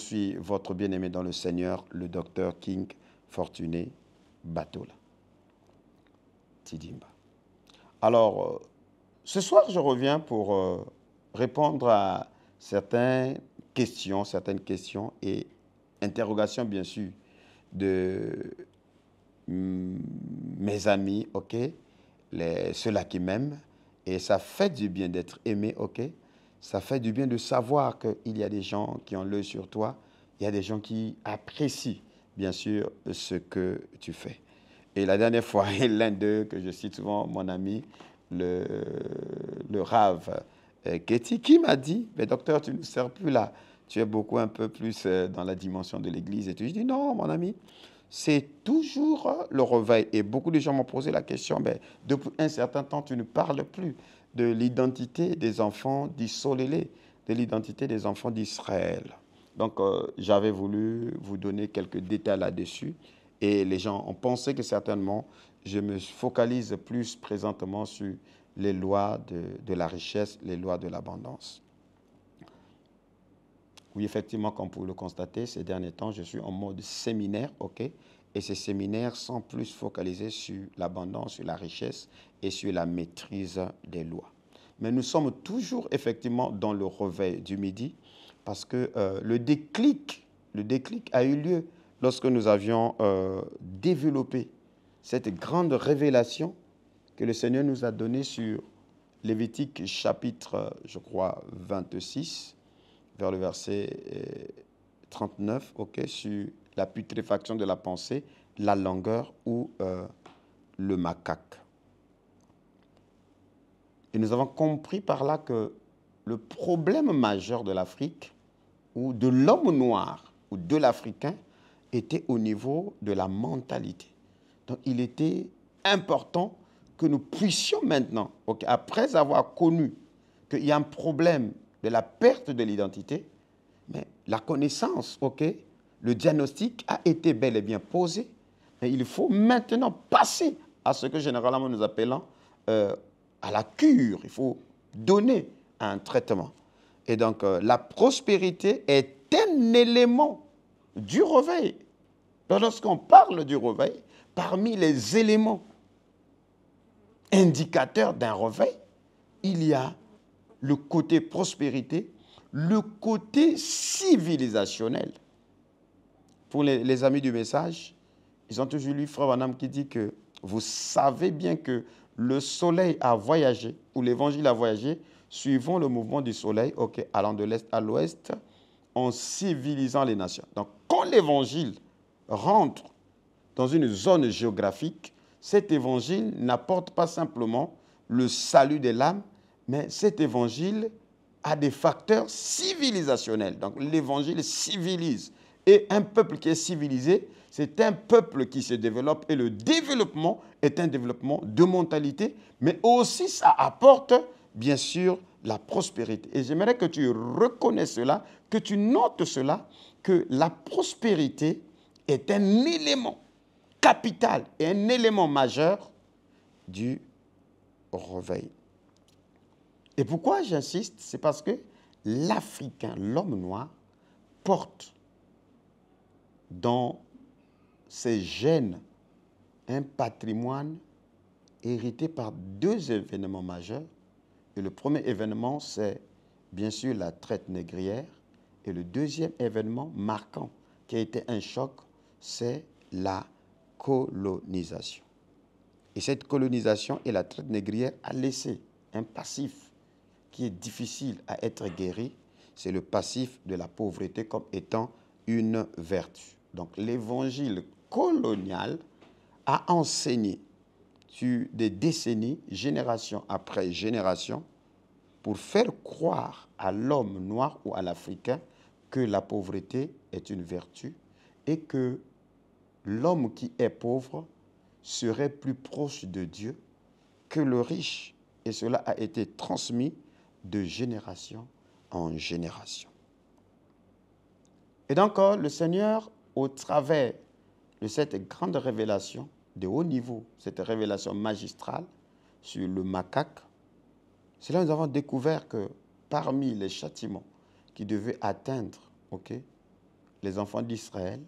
suis votre bien-aimé dans le Seigneur, le docteur King Fortuné Batola. Tidimba. Alors, euh, ce soir, je reviens pour euh, répondre à certaines questions, certaines questions et interrogations, bien sûr, de mm, mes amis, ok, ceux-là qui m'aiment. Et ça fait du bien d'être aimé, ok ça fait du bien de savoir qu'il y a des gens qui ont l'œil sur toi, il y a des gens qui apprécient, bien sûr, ce que tu fais. Et la dernière fois, l'un d'eux, que je cite souvent, mon ami, le, le Rave Ketty, euh, qui m'a dit, mais docteur, tu ne sers plus là, tu es beaucoup un peu plus euh, dans la dimension de l'Église. Et tu dis, non, mon ami, c'est toujours le réveil. Et beaucoup de gens m'ont posé la question, mais depuis un certain temps, tu ne parles plus de l'identité des enfants d'Issolélé, de l'identité des enfants d'Israël. Donc euh, j'avais voulu vous donner quelques détails là-dessus et les gens ont pensé que certainement je me focalise plus présentement sur les lois de, la richesse, les lois de l'abondance. Oui, effectivement, comme vous le constatez, ces derniers temps, je suis en mode séminaire, ok et ces séminaires sont plus focalisés sur l'abondance, sur la richesse et sur la maîtrise des lois. Mais nous sommes toujours effectivement dans le réveil du midi parce que euh, le, déclic, le déclic a eu lieu lorsque nous avions euh, développé cette grande révélation que le Seigneur nous a donnée sur Lévitique chapitre, je crois, 26, vers le verset 39, euh, ok, sur la putréfaction de la pensée, la langueur ou euh, le macaque. Et nous avons compris par là que le problème majeur de l'Afrique, ou de l'homme noir, ou de l'Africain, était au niveau de la mentalité. Donc il était important que nous puissions maintenant, après avoir connu qu'il y a un problème de la perte de l'identité, mais la connaissance, ok, le diagnostic a été bel et bien posé, mais il faut maintenant passer à ce que généralement nous appelons euh, à la cure. Il faut donner un traitement. Et donc, euh, la prospérité est un élément du réveil. Lorsqu'on parle du réveil, parmi les éléments indicateurs d'un réveil, il y a le côté prospérité, le côté civilisationnel pour les, amis du message, ils ont toujours lu Frère Wanam qui dit que vous savez bien que le soleil a voyagé, ou l'évangile a voyagé, suivant le mouvement du soleil, ok, allant de l'est à l'ouest, en civilisant les nations. Donc, quand l'évangile rentre dans une zone géographique, cet évangile n'apporte pas simplement le salut des l'âme, mais cet évangile a des facteurs civilisationnels. Donc, l'évangile civilise. Et un peuple qui est civilisé, c'est un peuple qui se développe et le développement est un développement de mentalité, mais aussi ça apporte, bien sûr, la prospérité. Et j'aimerais que tu reconnaisses cela, que tu notes cela, que la prospérité est un élément capital et un élément majeur du réveil. Et pourquoi j'insiste C'est parce que l'Africain, l'homme noir, porte dans ces gènes un patrimoine hérité par deux événements majeurs. Et le premier événement, c'est bien sûr la traite négrière. Et le deuxième événement marquant, qui a été un choc, c'est la colonisation. Et cette colonisation et la traite négrière a laissé un passif qui est difficile à être guéri. C'est le passif de la pauvreté comme étant une vertu. Donc l'évangile colonial a enseigné sur des décennies, génération après génération, pour faire croire à l'homme noir ou à l'Africain que la pauvreté est une vertu et que l'homme qui est pauvre serait plus proche de Dieu que le riche. Et cela a été transmis de génération en génération. Et donc, euh, le Seigneur au travers de cette grande révélation de haut niveau, cette révélation magistrale sur le macaque, c'est nous avons découvert que parmi les châtiments qui devaient atteindre les enfants d'Israël,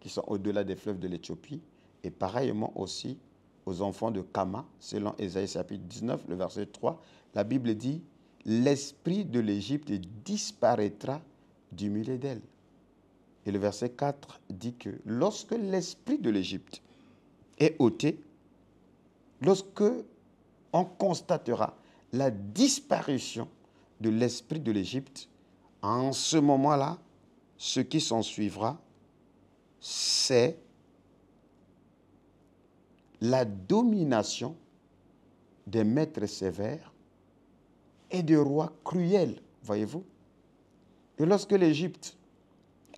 qui sont au-delà des fleuves de l'Éthiopie, et pareillement aussi aux enfants de Kama, selon Ésaïe chapitre 19, le verset 3, la Bible dit, l'esprit de l'Égypte disparaîtra du milieu d'elle. Et le verset 4 dit que lorsque l'esprit de l'Égypte est ôté, lorsque on constatera la disparition de l'esprit de l'Égypte, en ce moment-là, ce qui s'en suivra, c'est la domination des maîtres sévères et des rois cruels, voyez-vous. Et lorsque l'Égypte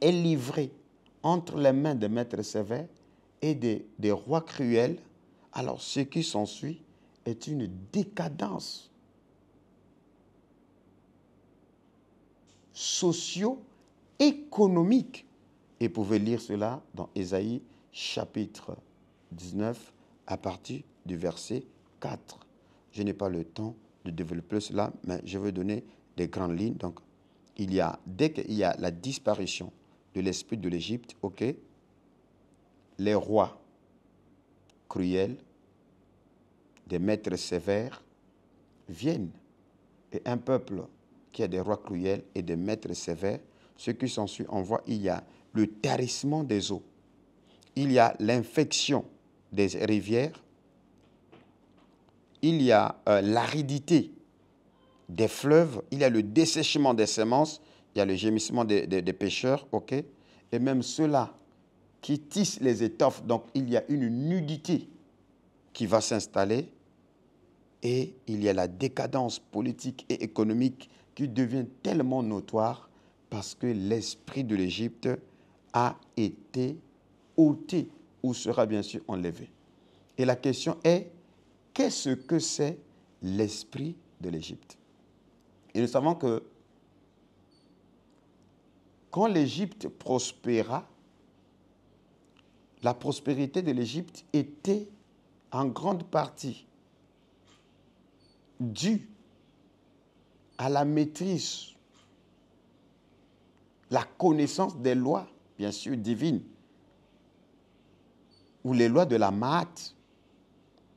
est livré entre les mains de maîtres sévères et des, des rois cruels, alors ce qui s'ensuit est une décadence socio-économique. Et vous pouvez lire cela dans Ésaïe chapitre 19 à partir du verset 4. Je n'ai pas le temps de développer cela, mais je veux donner des grandes lignes. Donc, il y a, dès qu'il y a la disparition de l'esprit de l'Égypte, ok Les rois cruels, des maîtres sévères, viennent. Et un peuple qui a des rois cruels et des maîtres sévères, ce qui s'ensuit, on voit, il y a le tarissement des eaux, il y a l'infection des rivières, il y a euh, l'aridité des fleuves, il y a le dessèchement des semences, il y a le gémissement des, pêcheurs, ok Et même ceux-là qui tissent les étoffes, donc il y a une nudité qui va s'installer et il y a la décadence politique et économique qui devient tellement notoire parce que l'esprit de l'Égypte a été ôté ou sera bien sûr enlevé. Et la question est, qu'est-ce que c'est l'esprit de l'Égypte Et nous savons que quand l'Égypte prospéra, la prospérité de l'Égypte était en grande partie due à la maîtrise, la connaissance des lois, bien sûr divines, ou les lois de la Mahat,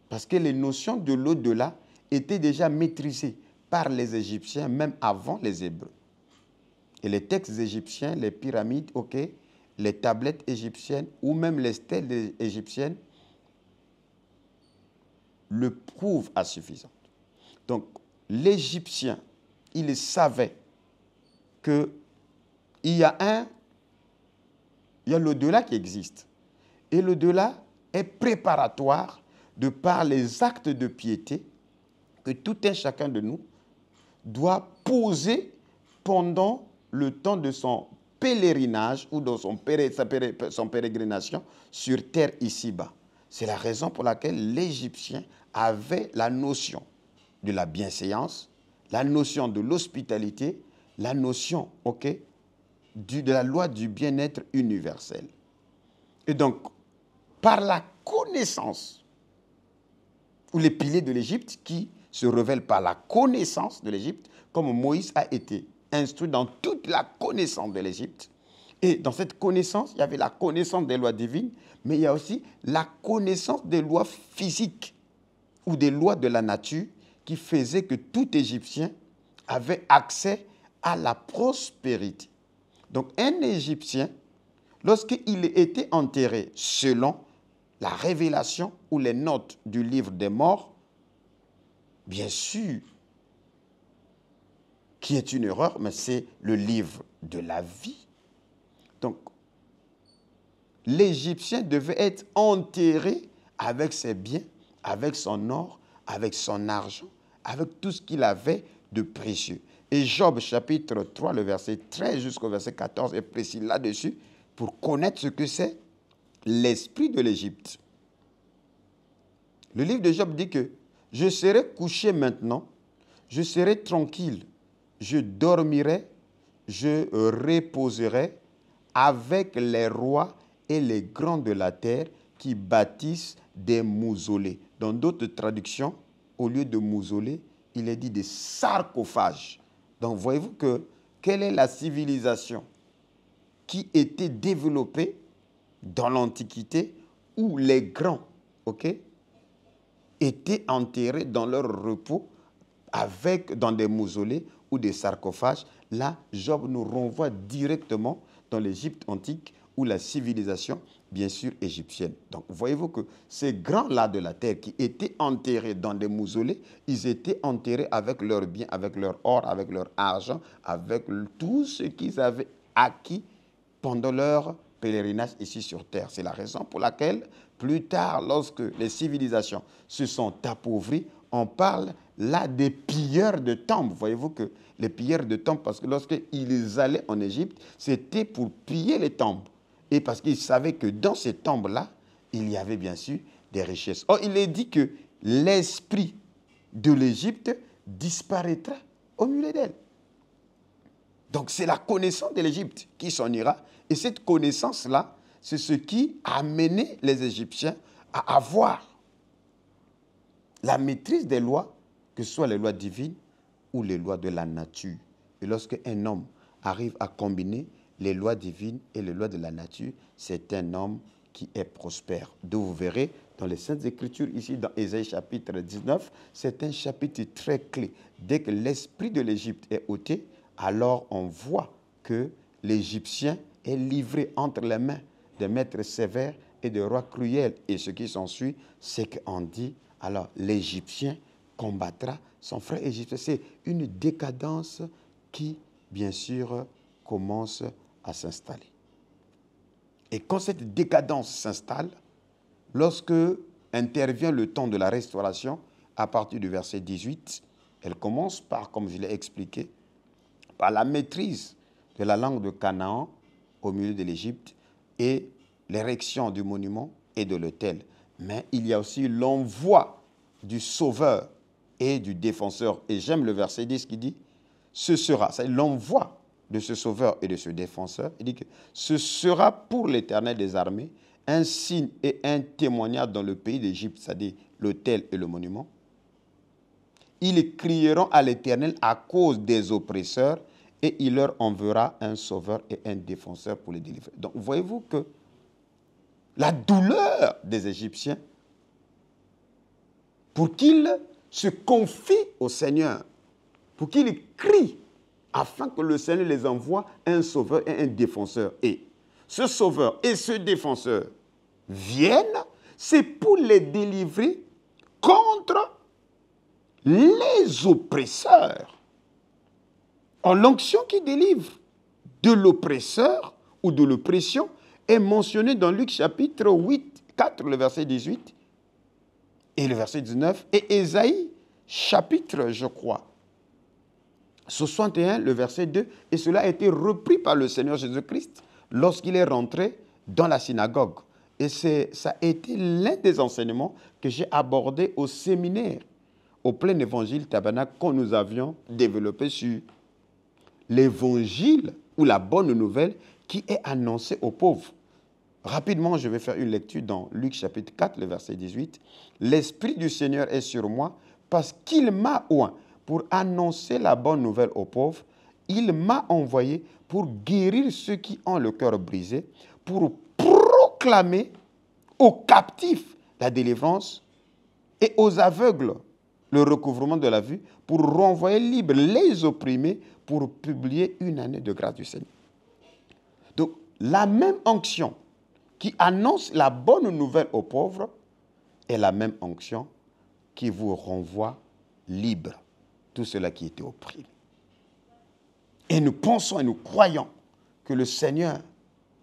parce que les notions de l'au-delà étaient déjà maîtrisées par les Égyptiens, même avant les Hébreux. Et les textes égyptiens, les pyramides, les tablettes égyptiennes ou même les stèles égyptiennes le prouvent à suffisance. Donc, l'Égyptien, il savait qu'il y a un, il y a l'au-delà qui existe. Et l'au-delà est préparatoire de par les actes de piété que tout un chacun de nous doit poser pendant le temps de son pèlerinage ou de son, péré, son pérégrination sur terre ici-bas. C'est la raison pour laquelle l'Égyptien avait la notion de la bienséance, la notion de l'hospitalité, la notion ok, du, de la loi du bien-être universel. Et donc, par la connaissance, ou les piliers de l'Égypte qui se révèlent par la connaissance de l'Égypte, comme Moïse a été instruit dans toute la connaissance de l'Égypte. Et dans cette connaissance, il y avait la connaissance des lois divines, mais il y a aussi la connaissance des lois physiques ou des lois de la nature qui faisaient que tout Égyptien avait accès à la prospérité. Donc un Égyptien, lorsqu'il était enterré selon la révélation ou les notes du livre des morts, bien sûr, qui est une erreur, mais c'est le livre de la vie. Donc, l'Égyptien devait être enterré avec ses biens, avec son or, avec son argent, avec tout ce qu'il avait de précieux. Et Job chapitre 3, le verset 13 jusqu'au verset 14 est précis là-dessus pour connaître ce que c'est l'esprit de l'Égypte. Le livre de Job dit que je serai couché maintenant, je serai tranquille, je dormirai, je reposerai avec les rois et les grands de la terre qui bâtissent des mausolées. Dans d'autres traductions, au lieu de mausolées, il est dit des sarcophages. Donc voyez-vous que quelle est la civilisation qui était développée dans l'Antiquité où les grands étaient enterrés dans leur repos avec, dans des mausolées ou des sarcophages, là, Job nous renvoie directement dans l'Égypte antique ou la civilisation, bien sûr, égyptienne. Donc, voyez-vous que ces grands-là de la terre qui étaient enterrés dans des mausolées, ils étaient enterrés avec leurs biens, avec leur or, avec leur argent, avec tout ce qu'ils avaient acquis pendant leur pèlerinage ici sur terre. C'est la raison pour laquelle, plus tard, lorsque les civilisations se sont appauvries, on parle là des pilleurs de tombes. Voyez-vous que les pilleurs de tombes, parce que lorsqu'ils allaient en Égypte, c'était pour piller les tombes. Et parce qu'ils savaient que dans ces tombes-là, il y avait bien sûr des richesses. Or, il est dit que l'esprit de l'Égypte disparaîtra au milieu d'elle. Donc, c'est la connaissance de l'Égypte qui s'en ira. Et cette connaissance-là, c'est ce qui a amené les Égyptiens à avoir la maîtrise des lois que ce soit les lois divines ou les lois de la nature. Et lorsque un homme arrive à combiner les lois divines et les lois de la nature, c'est un homme qui est prospère. D'où vous verrez dans les Saintes Écritures, ici dans Ésaïe chapitre 19, c'est un chapitre très clé. Dès que l'esprit de l'Égypte est ôté, alors on voit que l'Égyptien est livré entre les mains des maîtres sévères et de rois cruels. Et ce qui s'ensuit, c'est qu'on dit, alors l'Égyptien combattra son frère Égypte. C'est une décadence qui, bien sûr, commence à s'installer. Et quand cette décadence s'installe, lorsque intervient le temps de la restauration, à partir du verset 18, elle commence par, comme je l'ai expliqué, par la maîtrise de la langue de Canaan au milieu de l'Égypte et l'érection du monument et de l'autel. Mais il y a aussi l'envoi du Sauveur et du défenseur. Et j'aime le verset 10 qui dit, ce sera, c'est l'envoi de ce sauveur et de ce défenseur. Il dit que ce sera pour l'Éternel des armées un signe et un témoignage dans le pays d'Égypte, c'est-à-dire l'autel et le monument. Ils crieront à l'Éternel à cause des oppresseurs et il leur enverra un sauveur et un défenseur pour les délivrer. Donc voyez-vous que la douleur des Égyptiens, pour qu'ils se confie au Seigneur pour qu'il crie afin que le Seigneur les envoie un sauveur et un défenseur. Et ce sauveur et ce défenseur viennent, c'est pour les délivrer contre les oppresseurs. En l'onction qui délivre de l'oppresseur ou de l'oppression est mentionnée dans Luc chapitre 8, 4, le verset 18, et le verset 19, et Esaïe, chapitre, je crois, 61, le verset 2, et cela a été repris par le Seigneur Jésus-Christ lorsqu'il est rentré dans la synagogue. Et ça a été l'un des enseignements que j'ai abordé au séminaire, au plein évangile tabernacle, que nous avions développé sur l'évangile ou la bonne nouvelle qui est annoncée aux pauvres. Rapidement, je vais faire une lecture dans Luc chapitre 4, le verset 18. L'Esprit du Seigneur est sur moi parce qu'il m'a oint pour annoncer la bonne nouvelle aux pauvres. Il m'a envoyé pour guérir ceux qui ont le cœur brisé, pour proclamer aux captifs la délivrance et aux aveugles le recouvrement de la vue, pour renvoyer libre les opprimés, pour publier une année de grâce du Seigneur. Donc, la même onction qui annonce la bonne nouvelle aux pauvres est la même onction qui vous renvoie libre tout cela qui était opprimé. Et nous pensons et nous croyons que le Seigneur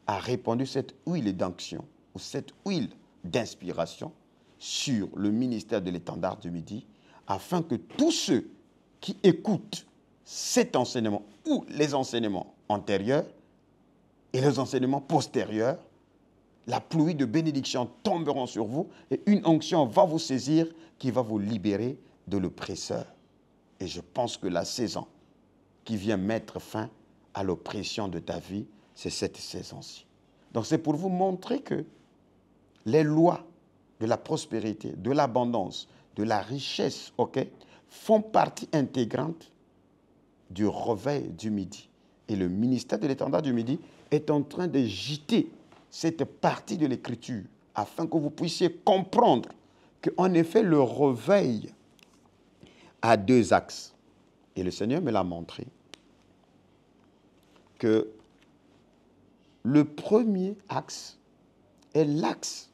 a répandu cette huile d'onction ou cette huile d'inspiration sur le ministère de l'étendard du Midi afin que tous ceux qui écoutent cet enseignement ou les enseignements antérieurs et les enseignements postérieurs la pluie de bénédictions tomberont sur vous et une onction va vous saisir qui va vous libérer de l'oppresseur. Et je pense que la saison qui vient mettre fin à l'oppression de ta vie, c'est cette saison-ci. Donc c'est pour vous montrer que les lois de la prospérité, de l'abondance, de la richesse, ok, font partie intégrante du réveil du midi. Et le ministère de l'étendard du midi est en train de jeter cette partie de l'écriture afin que vous puissiez comprendre qu'en effet, le réveil a deux axes. Et le Seigneur me l'a montré. Que le premier axe est l'axe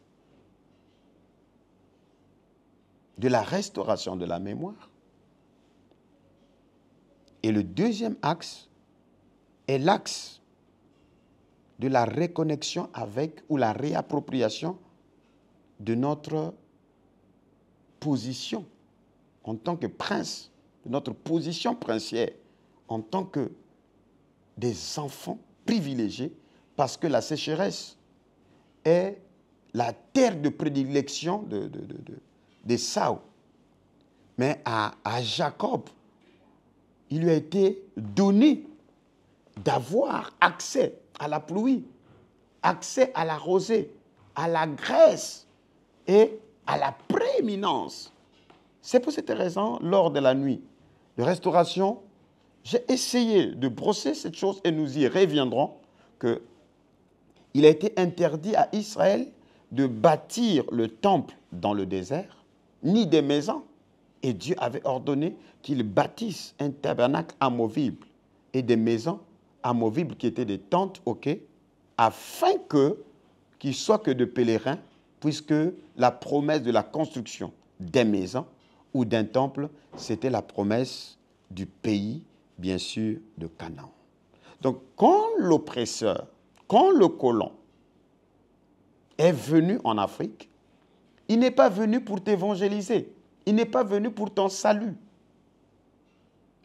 de la restauration de la mémoire. Et le deuxième axe est l'axe de la reconnexion avec ou la réappropriation de notre position en tant que prince, de notre position princière en tant que des enfants privilégiés parce que la sécheresse est la terre de prédilection de, des Sao. Mais à, Jacob, il lui a été donné d'avoir accès à la pluie, accès à la rosée, à la graisse et à la prééminence. C'est pour cette raison, lors de la nuit de restauration, j'ai essayé de brosser cette chose et nous y reviendrons que il a été interdit à Israël de bâtir le temple dans le désert, ni des maisons. Et Dieu avait ordonné qu'ils bâtissent un tabernacle amovible et des maisons amovibles qui étaient des tentes, ok, afin que qu'ils soient que de pèlerins, puisque la promesse de la construction des maisons ou d'un temple, c'était la promesse du pays, bien sûr, de Canaan. Donc, quand l'oppresseur, quand le colon est venu en Afrique, il n'est pas venu pour t'évangéliser. Il n'est pas venu pour ton salut.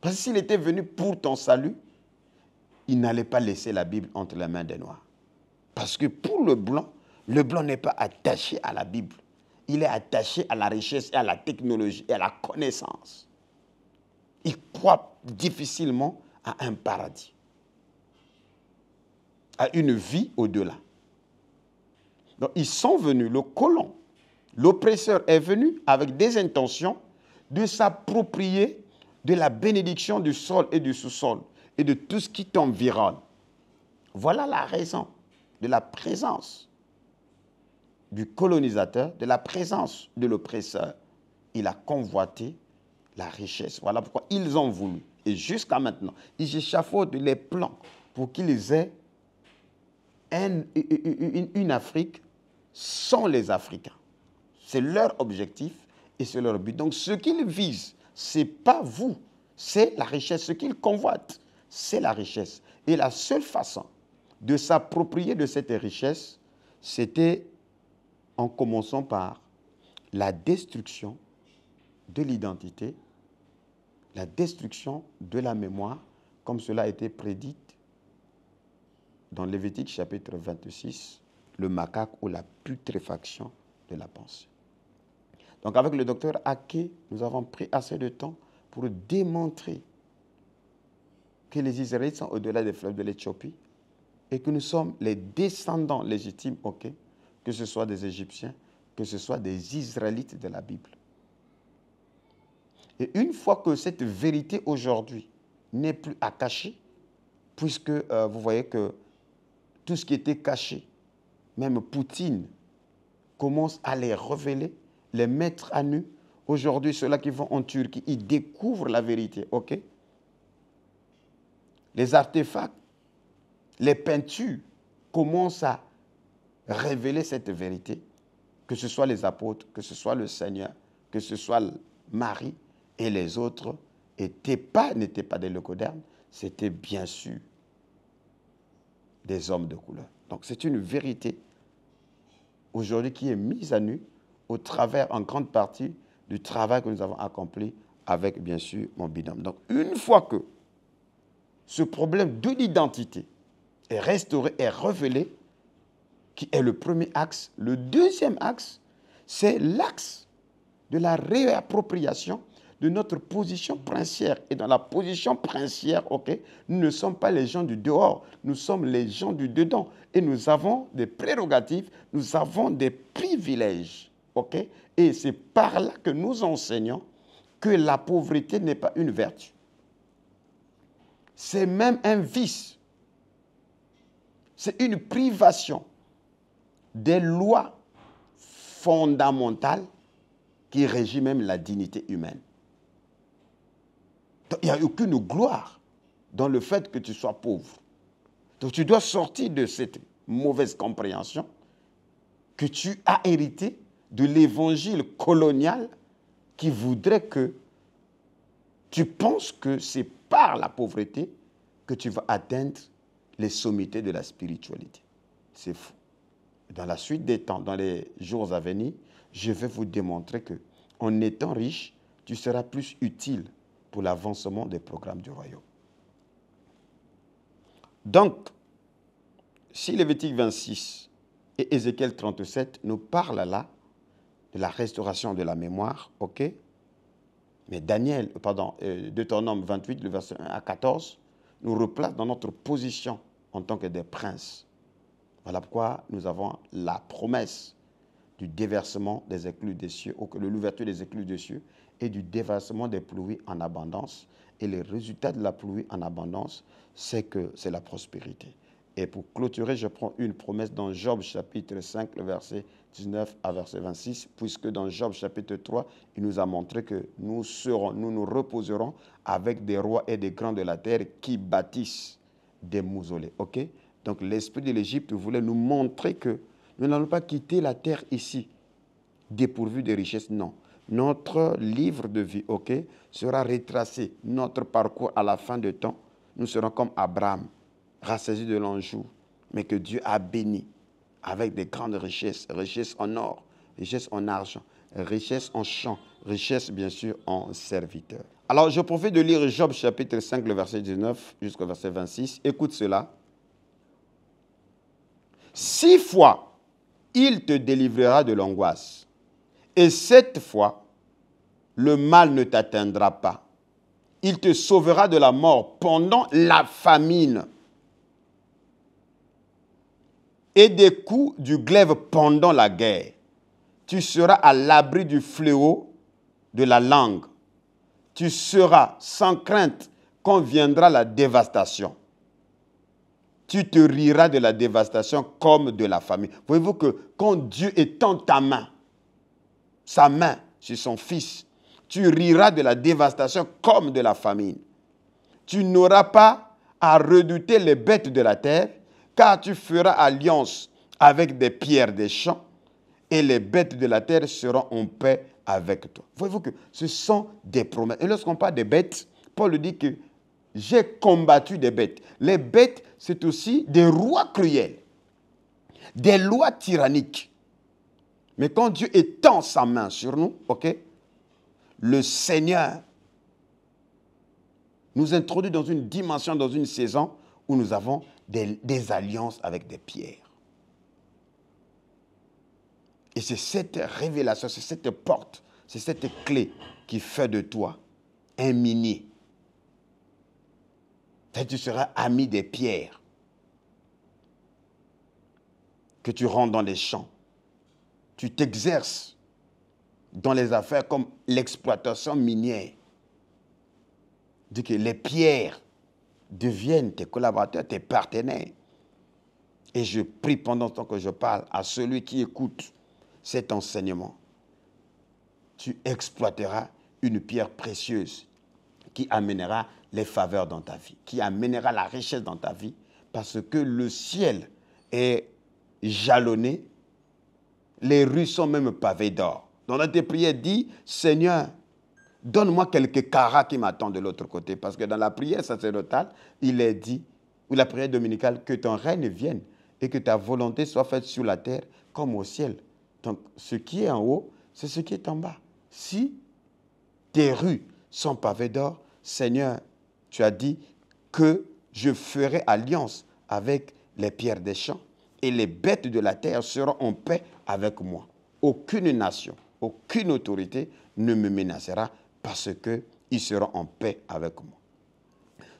Parce que s'il était venu pour ton salut, il n'allait pas laisser la Bible entre les mains des Noirs. Parce que pour le blanc, le blanc n'est pas attaché à la Bible. Il est attaché à la richesse, et à la technologie et à la connaissance. Il croit difficilement à un paradis, à une vie au-delà. Donc ils sont venus, le colon, l'oppresseur est venu avec des intentions de s'approprier de la bénédiction du sol et du sous-sol, et de tout ce qui t'environne. Voilà la raison de la présence du colonisateur, de la présence de l'oppresseur. Il a convoité la richesse. Voilà pourquoi ils ont voulu. Et jusqu'à maintenant, ils échafaudent les plans pour qu'ils aient une, une Afrique sans les Africains. C'est leur objectif et c'est leur but. Donc ce qu'ils visent, ce n'est pas vous, c'est la richesse, ce qu'ils convoitent c'est la richesse. Et la seule façon de s'approprier de cette richesse, c'était en commençant par la destruction de l'identité, la destruction de la mémoire, comme cela a été prédit dans Lévitique chapitre 26, le macaque ou la putréfaction de la pensée. Donc avec le docteur Ake, nous avons pris assez de temps pour démontrer que les Israélites sont au-delà des fleuves de l'Éthiopie et que nous sommes les descendants légitimes, ok, que ce soit des Égyptiens, que ce soit des Israélites de la Bible. Et une fois que cette vérité aujourd'hui n'est plus à cacher, puisque euh, vous voyez que tout ce qui était caché, même Poutine, commence à les révéler, les mettre à nu. Aujourd'hui, ceux-là qui vont en Turquie, ils découvrent la vérité, ok les artefacts, les peintures commencent à révéler cette vérité, que ce soit les apôtres, que ce soit le Seigneur, que ce soit Marie et les autres, n'étaient pas, pas des leucodermes, c'était bien sûr des hommes de couleur. Donc c'est une vérité aujourd'hui qui est mise à nu au travers, en grande partie, du travail que nous avons accompli avec, bien sûr, mon binôme. Donc une fois que ce problème de l'identité est restauré, est révélé, qui est le premier axe. Le deuxième axe, c'est l'axe de la réappropriation de notre position princière. Et dans la position princière, ok, nous ne sommes pas les gens du dehors, nous sommes les gens du dedans. Et nous avons des prérogatives, nous avons des privilèges. ok. Et c'est par là que nous enseignons que la pauvreté n'est pas une vertu. C'est même un vice. C'est une privation des lois fondamentales qui régissent même la dignité humaine. il n'y a aucune gloire dans le fait que tu sois pauvre. Donc tu dois sortir de cette mauvaise compréhension que tu as hérité de l'évangile colonial qui voudrait que tu penses que c'est par la pauvreté que tu vas atteindre les sommités de la spiritualité. C'est fou. Dans la suite des temps, dans les jours à venir, je vais vous démontrer que en étant riche, tu seras plus utile pour l'avancement des programmes du royaume. Donc, si Lévitique 26 et Ézéchiel 37 nous parlent là de la restauration de la mémoire, ok, mais Daniel, euh, pardon, euh, Deutéronome 28, le verset 1 à 14, nous replace dans notre position en tant que des princes. Voilà pourquoi nous avons la promesse du déversement des écluses des cieux, de l'ouverture des écluses des cieux et du déversement des pluies en abondance. Et le résultat de la pluie en abondance, c'est que c'est la prospérité. Et pour clôturer, je prends une promesse dans Job chapitre 5, le verset 19 à verset 26, puisque dans Job chapitre 3, il nous a montré que nous serons, nous nous reposerons avec des rois et des grands de la terre qui bâtissent des mausolées. Ok Donc l'esprit de l'Égypte voulait nous montrer que nous n'allons pas quitter la terre ici, dépourvu de richesses. Non. Notre livre de vie, ok, sera retracé. Notre parcours à la fin de temps, nous serons comme Abraham, rassasié de l'enjou, mais que Dieu a béni avec des grandes richesses, richesses en or, richesses en argent, richesses en champs, richesses bien sûr en serviteurs. Alors je profite de lire Job chapitre 5, le verset 19 jusqu'au verset 26. Écoute cela. Six fois, il te délivrera de l'angoisse. Et sept fois, le mal ne t'atteindra pas. Il te sauvera de la mort pendant la famine et des coups du glaive pendant la guerre. Tu seras à l'abri du fléau de la langue. Tu seras sans crainte quand viendra la dévastation. Tu te riras de la dévastation comme de la famine. Voyez-vous que quand Dieu étend ta main, sa main sur son fils, tu riras de la dévastation comme de la famine. Tu n'auras pas à redouter les bêtes de la terre, car tu feras alliance avec des pierres des champs, et les bêtes de la terre seront en paix avec toi. Voyez-vous que ce sont des promesses. Et lorsqu'on parle des bêtes, Paul dit que j'ai combattu des bêtes. Les bêtes, c'est aussi des rois cruels, des lois tyranniques. Mais quand Dieu étend sa main sur nous, ok, le Seigneur nous introduit dans une dimension, dans une saison où nous avons des, alliances avec des pierres. Et c'est cette révélation, c'est cette porte, c'est cette clé qui fait de toi un minier. tu seras ami des pierres que tu rentres dans les champs. Tu t'exerces dans les affaires comme l'exploitation minière. Dit que les pierres deviennent tes collaborateurs, tes partenaires. Et je prie pendant temps que je parle à celui qui écoute cet enseignement. Tu exploiteras une pierre précieuse qui amènera les faveurs dans ta vie, qui amènera la richesse dans ta vie, parce que le ciel est jalonné, les rues sont même pavées d'or. Dans notre prière, dit Seigneur, donne-moi quelques carats qui m'attendent de l'autre côté. Parce que dans la prière sacerdotale, il est dit, ou la prière dominicale, que ton règne vienne et que ta volonté soit faite sur la terre comme au ciel. Donc, ce qui est en haut, c'est ce qui est en bas. Si tes rues sont pavées d'or, Seigneur, tu as dit que je ferai alliance avec les pierres des champs et les bêtes de la terre seront en paix avec moi. Aucune nation, aucune autorité ne me menacera parce qu'ils seront en paix avec moi.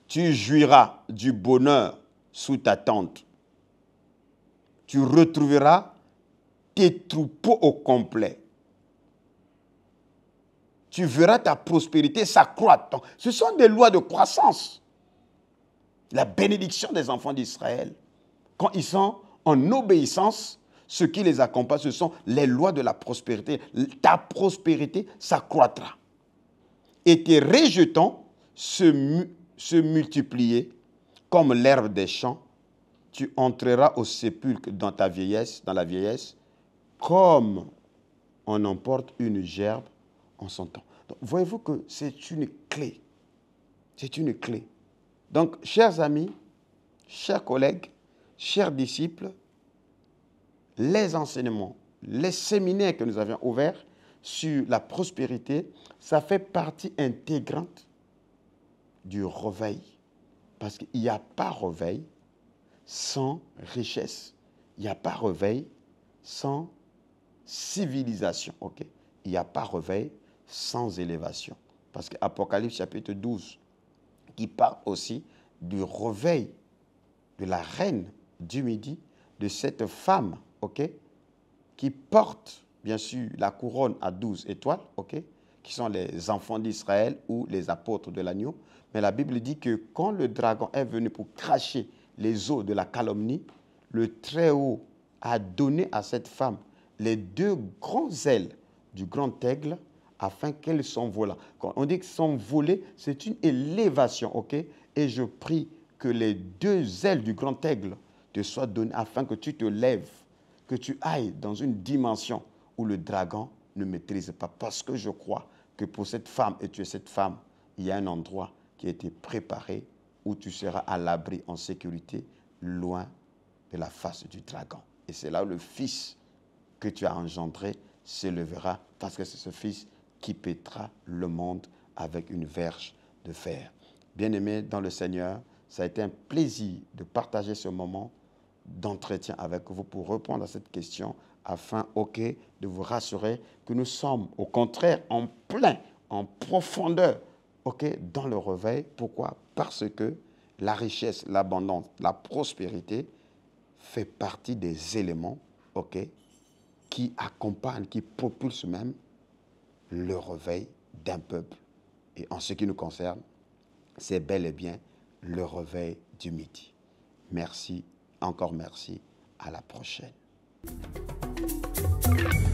Tu jouiras du bonheur sous ta tente. Tu retrouveras tes troupeaux au complet. Tu verras ta prospérité s'accroître. Ce sont des lois de croissance. La bénédiction des enfants d'Israël, quand ils sont en obéissance, ce qui les accompagne, ce sont les lois de la prospérité. Ta prospérité s'accroîtra et tes rejetant se, multiplier comme l'herbe des champs, tu entreras au sépulcre dans ta vieillesse, dans la vieillesse, comme on emporte une gerbe en son temps. Voyez-vous que c'est une clé. C'est une clé. Donc, chers amis, chers collègues, chers disciples, les enseignements, les séminaires que nous avions ouverts sur la prospérité, ça fait partie intégrante du réveil. Parce qu'il n'y a pas réveil sans richesse. Il n'y a pas réveil sans civilisation. Il n'y a pas réveil sans élévation. Parce qu'Apocalypse chapitre 12, qui parle aussi du réveil de la reine du midi, de cette femme ok qui porte bien sûr la couronne à douze étoiles, ok, qui sont les enfants d'Israël ou les apôtres de l'agneau. Mais la Bible dit que quand le dragon est venu pour cracher les eaux de la calomnie, le Très-Haut a donné à cette femme les deux grands ailes du grand aigle afin qu'elle s'envole. Quand on dit que s'envoler, c'est une élévation, ok Et je prie que les deux ailes du grand aigle te soient données afin que tu te lèves, que tu ailles dans une dimension où le dragon ne maîtrise pas. Parce que je crois que pour cette femme, et tu es cette femme, il y a un endroit qui a été préparé où tu seras à l'abri, en sécurité, loin de la face du dragon. Et c'est là où le fils que tu as engendré s'élevera, parce que c'est ce fils qui pétera le monde avec une verge de fer. Bien-aimé dans le Seigneur, ça a été un plaisir de partager ce moment d'entretien avec vous pour répondre à cette question afin, OK, de vous rassurer que nous sommes au contraire en plein, en profondeur, OK, dans le réveil. Pourquoi Parce que la richesse, l'abondance, la prospérité fait partie des éléments, OK, qui accompagnent, qui propulsent même le réveil d'un peuple. Et en ce qui nous concerne, c'est bel et bien le réveil du midi. Merci, encore merci, à la prochaine. Thanks.